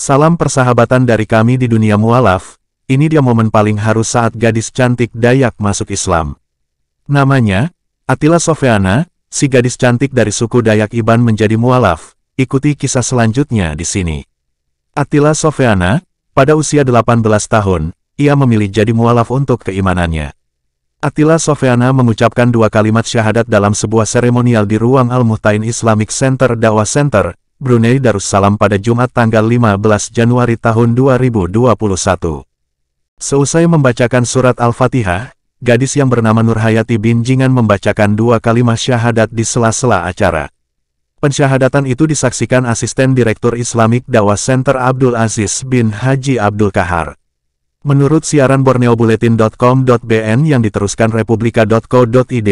Salam persahabatan dari kami di dunia mualaf, ini dia momen paling harus saat gadis cantik Dayak masuk Islam. Namanya, Attila Sofiana, si gadis cantik dari suku Dayak Iban menjadi mualaf, ikuti kisah selanjutnya di sini. Attila Sofiana, pada usia 18 tahun, ia memilih jadi mualaf untuk keimanannya. Attila Sofiana mengucapkan dua kalimat syahadat dalam sebuah seremonial di ruang Al-Muhtain Islamic Center Dawah Center, Brunei Darussalam pada Jumat tanggal 15 Januari tahun 2021. Seusai membacakan surat Al-Fatihah, gadis yang bernama Nurhayati Binjingan membacakan dua kalimat syahadat di sela-sela acara. Pensyahadatan itu disaksikan asisten Direktur Islamic Dawah Center Abdul Aziz bin Haji Abdul Kahar. Menurut siaran borneobulletin.com.bn yang diteruskan republika.co.id,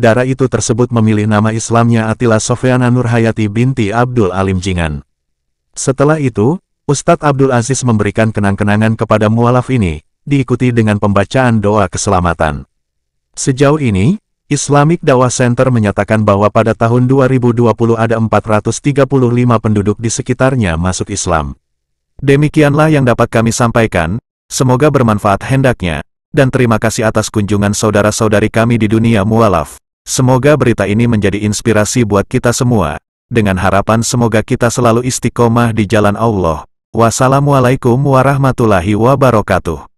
darah itu tersebut memilih nama Islamnya Atila Sofyana Nurhayati binti Abdul Alim Jingan. Setelah itu, Ustadz Abdul Aziz memberikan kenang-kenangan kepada mualaf ini, diikuti dengan pembacaan doa keselamatan. Sejauh ini, Islamic Dawah Center menyatakan bahwa pada tahun 2020 ada 435 penduduk di sekitarnya masuk Islam. Demikianlah yang dapat kami sampaikan, semoga bermanfaat hendaknya, dan terima kasih atas kunjungan saudara-saudari kami di dunia mualaf. Semoga berita ini menjadi inspirasi buat kita semua, dengan harapan semoga kita selalu istiqomah di jalan Allah. Wassalamualaikum warahmatullahi wabarakatuh.